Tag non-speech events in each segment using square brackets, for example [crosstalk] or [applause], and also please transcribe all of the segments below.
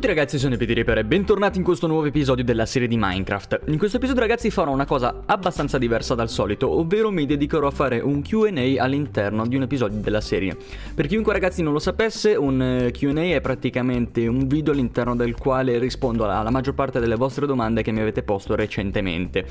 tutti ragazzi, sono Peter e bentornati in questo nuovo episodio della serie di Minecraft. In questo episodio ragazzi farò una cosa abbastanza diversa dal solito, ovvero mi dedicherò a fare un Q&A all'interno di un episodio della serie. Per chiunque ragazzi non lo sapesse, un eh, Q&A è praticamente un video all'interno del quale rispondo alla maggior parte delle vostre domande che mi avete posto recentemente.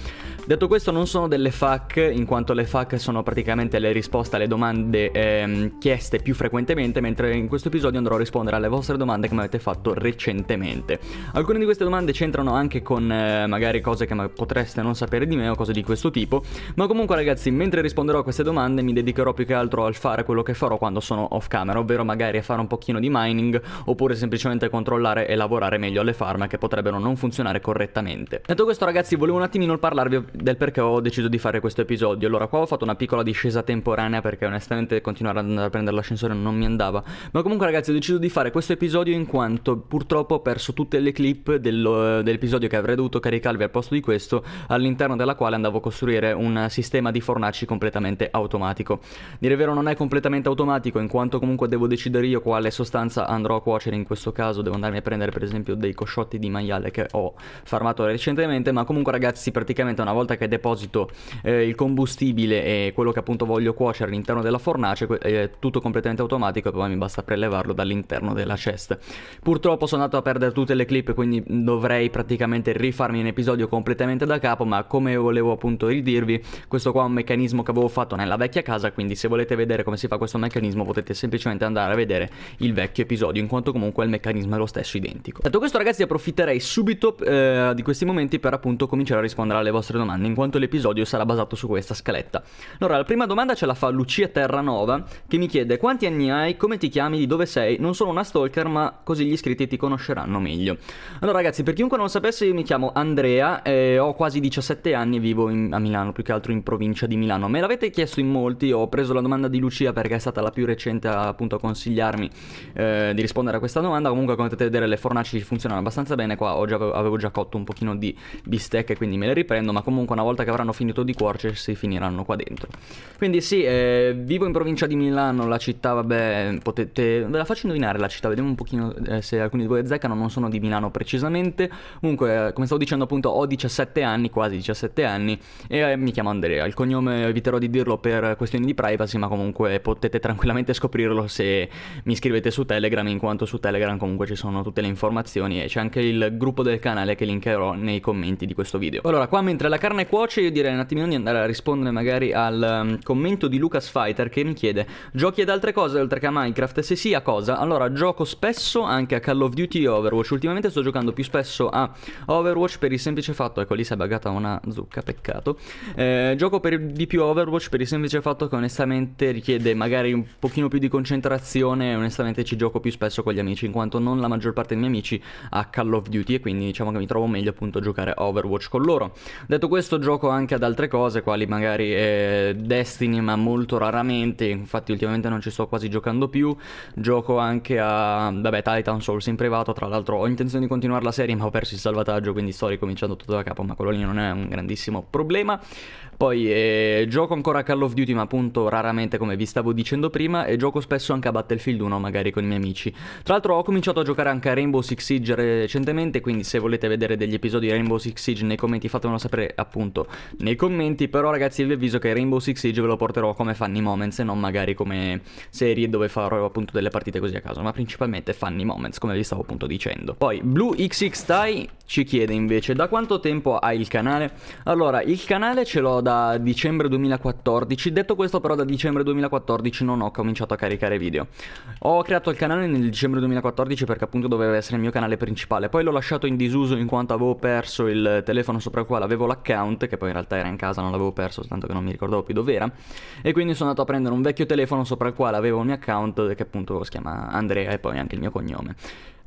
Detto questo non sono delle FAQ, in quanto le FAQ sono praticamente le risposte alle domande ehm, chieste più frequentemente, mentre in questo episodio andrò a rispondere alle vostre domande che mi avete fatto recentemente recentemente. Alcune di queste domande c'entrano anche con eh, magari cose che potreste non sapere di me o cose di questo tipo, ma comunque ragazzi, mentre risponderò a queste domande mi dedicherò più che altro al fare quello che farò quando sono off camera, ovvero magari a fare un pochino di mining oppure semplicemente controllare e lavorare meglio alle farm che potrebbero non funzionare correttamente. Detto questo ragazzi, volevo un attimino parlarvi del perché ho deciso di fare questo episodio. Allora, qua ho fatto una piccola discesa temporanea perché onestamente continuare ad andare a prendere l'ascensore non mi andava, ma comunque ragazzi ho deciso di fare questo episodio in quanto purtroppo purtroppo ho perso tutte le clip del, eh, dell'episodio che avrei dovuto caricarvi al posto di questo, all'interno della quale andavo a costruire un sistema di fornaci completamente automatico. Dire vero non è completamente automatico, in quanto comunque devo decidere io quale sostanza andrò a cuocere, in questo caso devo andarmi a prendere per esempio dei cosciotti di maiale che ho farmato recentemente, ma comunque ragazzi praticamente una volta che deposito eh, il combustibile e quello che appunto voglio cuocere all'interno della fornace, è eh, tutto completamente automatico e poi mi basta prelevarlo dall'interno della cesta. Purtroppo sono andato a a perdere tutte le clip, quindi dovrei praticamente rifarmi un episodio completamente da capo, ma come volevo appunto ridirvi, questo qua è un meccanismo che avevo fatto nella vecchia casa, quindi se volete vedere come si fa questo meccanismo potete semplicemente andare a vedere il vecchio episodio, in quanto comunque il meccanismo è lo stesso identico. Detto questo ragazzi approfitterei subito eh, di questi momenti per appunto cominciare a rispondere alle vostre domande, in quanto l'episodio sarà basato su questa scaletta. Allora, la prima domanda ce la fa Lucia Terranova, che mi chiede quanti anni hai, come ti chiami, di dove sei, non sono una stalker ma così gli iscritti ti conosceranno conosceranno meglio. Allora ragazzi, per chiunque non lo sapesse, io mi chiamo Andrea, e ho quasi 17 anni e vivo in, a Milano, più che altro in provincia di Milano. Me l'avete chiesto in molti, ho preso la domanda di Lucia perché è stata la più recente appunto a consigliarmi eh, di rispondere a questa domanda. Comunque come potete vedere le fornaci funzionano abbastanza bene, qua già, avevo già cotto un pochino di bistecche quindi me le riprendo, ma comunque una volta che avranno finito di cuocersi finiranno qua dentro. Quindi sì, eh, vivo in provincia di Milano, la città vabbè potete... ve la faccio indovinare la città, vediamo un pochino eh, se alcuni di voi azzeccano Brecano, non sono di Milano precisamente. Comunque, eh, come stavo dicendo appunto, ho 17 anni, quasi 17 anni, e eh, mi chiamo Andrea. Il cognome eviterò di dirlo per questioni di privacy, ma comunque potete tranquillamente scoprirlo se mi scrivete su Telegram, in quanto su Telegram comunque ci sono tutte le informazioni e c'è anche il gruppo del canale che linkerò nei commenti di questo video. Allora, qua mentre la carne cuoce, io direi un attimino di andare a rispondere magari al um, commento di Lucas Fighter che mi chiede: giochi ad altre cose oltre che a Minecraft? Se sì, a cosa? Allora, gioco spesso anche a Call of Duty anch'io Overwatch. Ultimamente sto giocando più spesso a Overwatch per il semplice fatto, ecco lì si è buggata una zucca, peccato. Eh, gioco per di più Overwatch per il semplice fatto che onestamente richiede magari un pochino più di concentrazione e onestamente ci gioco più spesso con gli amici, in quanto non la maggior parte dei miei amici ha Call of Duty e quindi diciamo che mi trovo meglio appunto a giocare Overwatch con loro. Detto questo gioco anche ad altre cose, quali magari eh, Destiny ma molto raramente, infatti ultimamente non ci sto quasi giocando più, gioco anche a vabbè Titan Souls in privato salvato tra l'altro ho intenzione di continuare la serie ma ho perso il salvataggio quindi sto ricominciando tutto da capo ma quello lì non è un grandissimo problema poi eh, gioco ancora a Call of Duty ma appunto raramente come vi stavo dicendo prima e gioco spesso anche a Battlefield 1 magari con i miei amici tra l'altro ho cominciato a giocare anche a Rainbow Six Siege recentemente quindi se volete vedere degli episodi di Rainbow Six Siege nei commenti fatemelo sapere appunto nei commenti però ragazzi vi avviso che Rainbow Six Siege ve lo porterò come funny moments e non magari come serie dove farò appunto delle partite così a caso ma principalmente funny moments come vi stavo appunto appunto dicendo. Poi BlueXXTie ci chiede invece da quanto tempo hai il canale? Allora, il canale ce l'ho da dicembre 2014, detto questo però da dicembre 2014 non ho cominciato a caricare video. Ho creato il canale nel dicembre 2014 perché appunto doveva essere il mio canale principale, poi l'ho lasciato in disuso in quanto avevo perso il telefono sopra il quale avevo l'account, che poi in realtà era in casa, non l'avevo perso, tanto che non mi ricordavo più dov'era, e quindi sono andato a prendere un vecchio telefono sopra il quale avevo un mio account che appunto si chiama Andrea e poi anche il mio cognome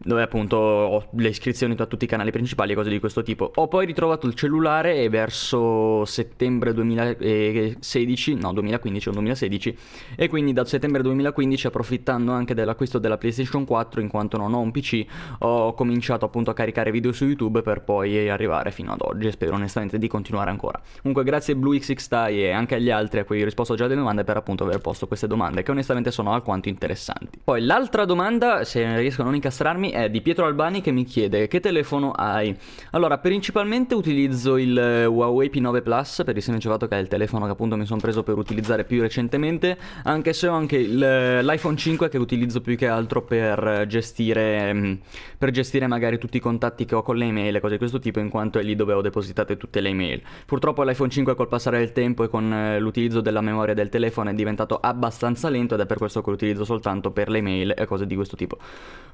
dove appunto ho le iscrizioni a tutti i canali principali e cose di questo tipo. Ho poi ritrovato il cellulare e verso settembre 2016, no 2015 o 2016, e quindi da settembre 2015 approfittando anche dell'acquisto della PlayStation 4 in quanto non ho un PC, ho cominciato appunto a caricare video su YouTube per poi arrivare fino ad oggi e spero onestamente di continuare ancora. Comunque grazie BlueXXTie e anche agli altri a cui ho risposto già delle domande per appunto aver posto queste domande che onestamente sono alquanto interessanti. Poi l'altra domanda, se riesco a non incastrarmi, è di Pietro Albani che mi chiede che telefono hai. Allora, principalmente utilizzo il eh, Huawei P9 Plus per il semplice fatto che è il telefono che appunto mi sono preso per utilizzare più recentemente, anche se ho anche eh, l'iPhone 5 che utilizzo più che altro per gestire, mm, per gestire magari tutti i contatti che ho con le email e cose di questo tipo, in quanto è lì dove ho depositate tutte le email. Purtroppo l'iPhone 5 col passare del tempo e con eh, l'utilizzo della memoria del telefono è diventato abbastanza lento ed è per questo che lo utilizzo soltanto per le email e cose di questo tipo.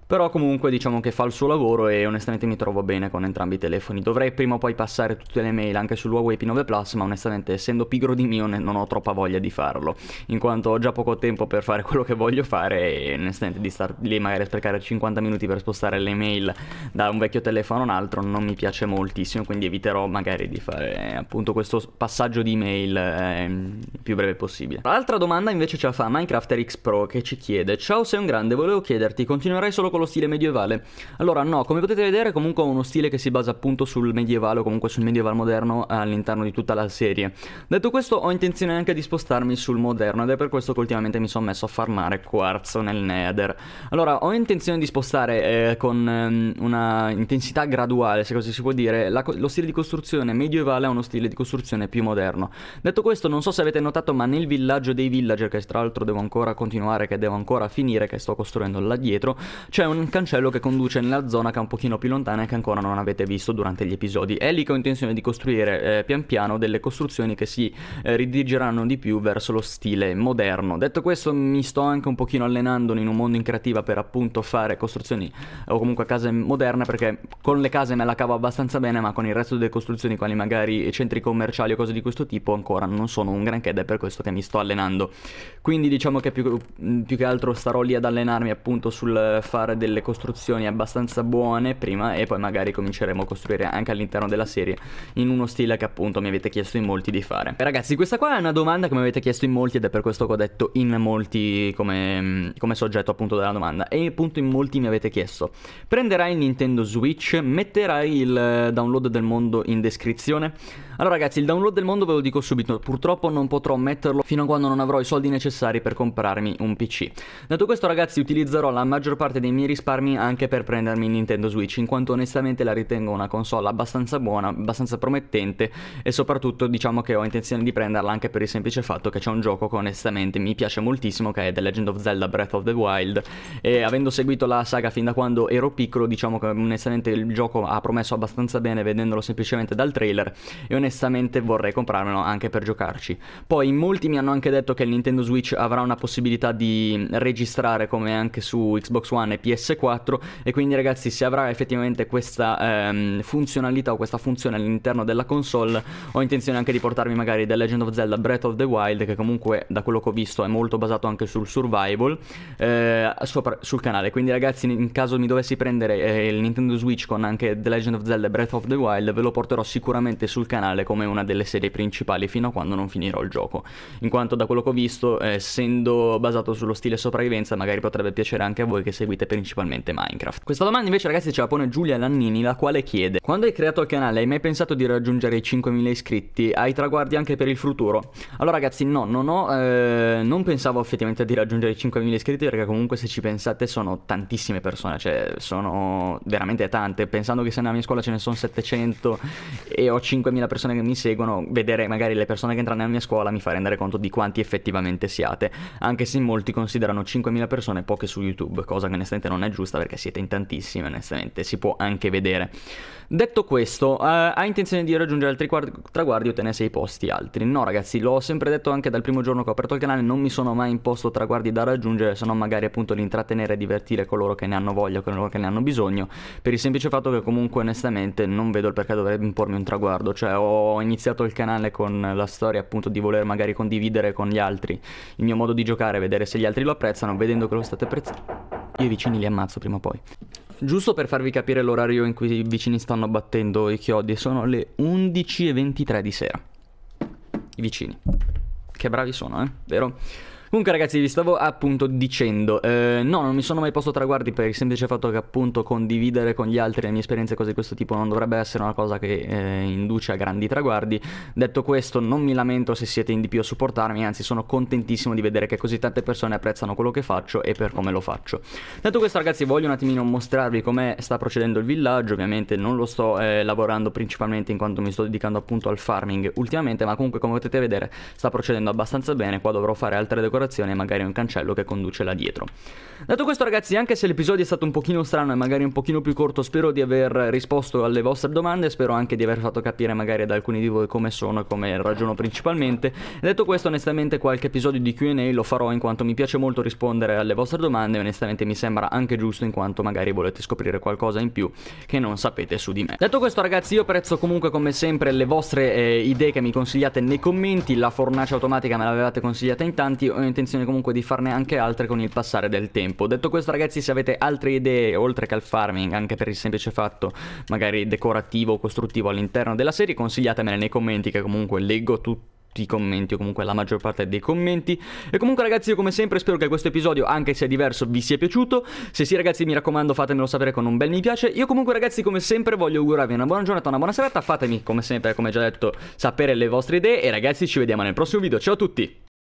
Però comunque diciamo che fa il suo lavoro e onestamente mi trovo bene con entrambi i telefoni. Dovrei prima o poi passare tutte le mail anche sul Huawei P9 Plus, ma onestamente essendo pigro di mio non ho troppa voglia di farlo, in quanto ho già poco tempo per fare [laughs] quello che voglio fare e onestamente di star lì magari a sprecare 50 minuti per spostare le mail da un vecchio telefono a un altro non mi piace moltissimo, quindi eviterò magari di fare appunto questo passaggio di mail eh, il più breve possibile. L'altra domanda invece ce la fa Minecraft RX Pro che ci chiede: "Ciao, sei un grande, volevo chiederti, continuerai solo con con lo stile medievale? Allora no, come potete vedere comunque ho uno stile che si basa appunto sul medievale o comunque sul medieval moderno eh, all'interno di tutta la serie. Detto questo ho intenzione anche di spostarmi sul moderno ed è per questo che ultimamente mi sono messo a farmare quarzo nel nether. Allora ho intenzione di spostare eh, con ehm, una intensità graduale, se così si può dire, la, lo stile di costruzione medievale a uno stile di costruzione più moderno. Detto questo non so se avete notato ma nel villaggio dei villager che tra l'altro devo ancora continuare, che devo ancora finire, che sto costruendo là dietro, c'è un cancello che conduce nella zona che è un pochino più lontana e che ancora non avete visto durante gli episodi. È lì che ho intenzione di costruire eh, pian piano delle costruzioni che si eh, ridirigeranno di più verso lo stile moderno. Detto questo mi sto anche un pochino allenando in un mondo in creativa per appunto fare costruzioni o comunque case moderne perché con le case me la cavo abbastanza bene ma con il resto delle costruzioni quali magari centri commerciali o cose di questo tipo ancora non sono un granché ed è per questo che mi sto allenando. Quindi diciamo che più, più che altro starò lì ad allenarmi appunto sul fare delle costruzioni abbastanza buone prima e poi magari cominceremo a costruire anche all'interno della serie in uno stile che appunto mi avete chiesto in molti di fare. ragazzi questa qua è una domanda che mi avete chiesto in molti ed è per questo che ho detto in molti come, come soggetto appunto della domanda e appunto in molti mi avete chiesto prenderai il Nintendo Switch, metterai il download del mondo in descrizione? Allora ragazzi il download del mondo ve lo dico subito, purtroppo non potrò metterlo fino a quando non avrò i soldi necessari per comprarmi un PC. Dato questo ragazzi utilizzerò la maggior parte dei miei risparmi anche per prendermi Nintendo Switch, in quanto onestamente la ritengo una console abbastanza buona, abbastanza promettente e soprattutto diciamo che ho intenzione di prenderla anche per il semplice fatto che c'è un gioco che onestamente mi piace moltissimo che è The Legend of Zelda Breath of the Wild e avendo seguito la saga fin da quando ero piccolo diciamo che onestamente il gioco ha promesso abbastanza bene vedendolo semplicemente dal trailer e onestamente vorrei comprarmelo anche per giocarci. Poi molti mi hanno anche detto che il Nintendo Switch avrà una possibilità di registrare come anche su Xbox One e PS PS4 e quindi ragazzi se avrà effettivamente questa ehm, funzionalità o questa funzione all'interno della console ho intenzione anche di portarmi magari The Legend of Zelda Breath of the Wild che comunque da quello che ho visto è molto basato anche sul survival eh, sopra, sul canale quindi ragazzi in caso mi dovessi prendere eh, il Nintendo Switch con anche The Legend of Zelda Breath of the Wild ve lo porterò sicuramente sul canale come una delle serie principali fino a quando non finirò il gioco in quanto da quello che ho visto eh, essendo basato sullo stile sopravvivenza magari potrebbe piacere anche a voi che seguite per principalmente Minecraft. Questa domanda invece ragazzi ce la pone Giulia Lannini, la quale chiede Quando hai creato il canale hai mai pensato di raggiungere i 5.000 iscritti? Hai traguardi anche per il futuro? Allora ragazzi no, non ho, eh, non pensavo effettivamente di raggiungere i 5.000 iscritti perché comunque se ci pensate sono tantissime persone, cioè sono veramente tante, pensando che se nella mia scuola ce ne sono 700 e ho 5.000 persone che mi seguono, vedere magari le persone che entrano nella mia scuola mi fa rendere conto di quanti effettivamente siate, anche se molti considerano 5.000 persone poche su YouTube, cosa che onestamente onestamente non è giusta perché siete in tantissime, onestamente si può anche vedere. Detto questo, uh, ha intenzione di raggiungere altri traguardi o tenersi ai posti altri? No ragazzi, l'ho sempre detto anche dal primo giorno che ho aperto il canale, non mi sono mai imposto traguardi da raggiungere se non magari appunto di intrattenere e divertire coloro che ne hanno voglia, coloro che ne hanno bisogno, per il semplice fatto che comunque onestamente non vedo il perché dovrei impormi un traguardo, cioè ho iniziato il canale con la storia appunto di voler magari condividere con gli altri il mio modo di giocare, vedere se gli altri lo apprezzano, vedendo che lo state apprezzando. Io i vicini li ammazzo prima o poi. Giusto per farvi capire l'orario in cui i vicini stanno battendo i chiodi, sono le 11.23 di sera. I vicini. Che bravi sono, eh? Vero? Comunque ragazzi vi stavo appunto dicendo, eh, no non mi sono mai posto traguardi per il semplice fatto che appunto condividere con gli altri le mie esperienze e cose di questo tipo non dovrebbe essere una cosa che eh, induce a grandi traguardi. Detto questo non mi lamento se siete in di più a supportarmi, anzi sono contentissimo di vedere che così tante persone apprezzano quello che faccio e per come lo faccio. Detto questo ragazzi voglio un attimino mostrarvi come sta procedendo il villaggio, ovviamente non lo sto eh, lavorando principalmente in quanto mi sto dedicando appunto al farming ultimamente, ma comunque come potete vedere sta procedendo abbastanza bene, qua dovrò fare altre decorazioni decorazione e magari un cancello che conduce là dietro. Detto questo ragazzi, anche se l'episodio è stato un pochino strano e magari un pochino più corto, spero di aver risposto alle vostre domande, spero anche di aver fatto capire magari ad alcuni di voi come sono e come ragiono principalmente. Detto questo, onestamente qualche episodio di Q&A lo farò in quanto mi piace molto rispondere alle vostre domande e onestamente mi sembra anche giusto in quanto magari volete scoprire qualcosa in più che non sapete su di me. Detto questo ragazzi, io prezzo comunque come sempre le vostre eh, idee che mi consigliate nei commenti, la fornace automatica me l'avevate consigliata in tanti, intenzione comunque di farne anche altre con il passare del tempo. Detto questo ragazzi se avete altre idee oltre che al farming anche per il semplice fatto magari decorativo o costruttivo all'interno della serie consigliatemele nei commenti che comunque leggo tutti i commenti o comunque la maggior parte dei commenti e comunque ragazzi io come sempre spero che questo episodio anche se diverso vi sia piaciuto se sì ragazzi mi raccomando fatemelo sapere con un bel mi piace io comunque ragazzi come sempre voglio augurarvi una buona giornata una buona serata fatemi come sempre come già detto sapere le vostre idee e ragazzi ci vediamo nel prossimo video ciao a tutti